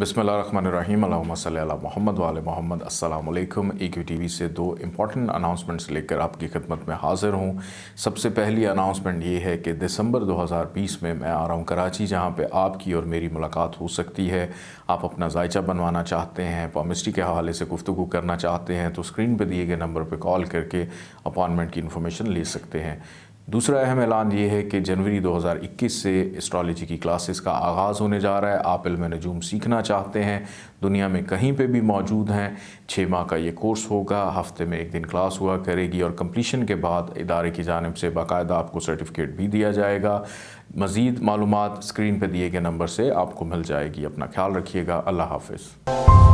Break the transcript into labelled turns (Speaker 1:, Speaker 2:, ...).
Speaker 1: बिसमीम मोहम्मद वाल मोहम्मद असलकम ए क्यू टी वी से दो इम्पॉर्टेंट अनाउंसमेंट्स लेकर आपकी खिदमत में हाज़िर हूँ सबसे पहली अनाउंसमेंट ये है कि दिसंबर 2020 में मैं आ रहा हूँ कराची जहाँ पे आपकी और मेरी मुलाकात हो सकती है आप अपना जायचा बनवाना चाहते हैं पॉमिस्ट्री के हवाले से गुफ्तु करना चाहते हैं तो स्क्रीन पर दिए गए नंबर पर कॉल करके अपॉइंटमेंट की इन्फॉर्मेशन ले सकते हैं दूसरा अहम ऐलान ये है कि जनवरी 2021 से एस्ट्रॉलोजी की क्लासेस का आगाज़ होने जा रहा है आप इल्म नजूम सीखना चाहते हैं दुनिया में कहीं पे भी मौजूद हैं छः माह का ये कोर्स होगा हफ्ते में एक दिन क्लास हुआ करेगी और कंप्लीशन के बाद इदारे की जानब से बाकायदा आपको सर्टिफिकेट भी दिया जाएगा मज़ीद मालूम स्क्रीन पर दिए गए नंबर से आपको मिल जाएगी अपना ख्याल रखिएगा अल्लाह हाफिज़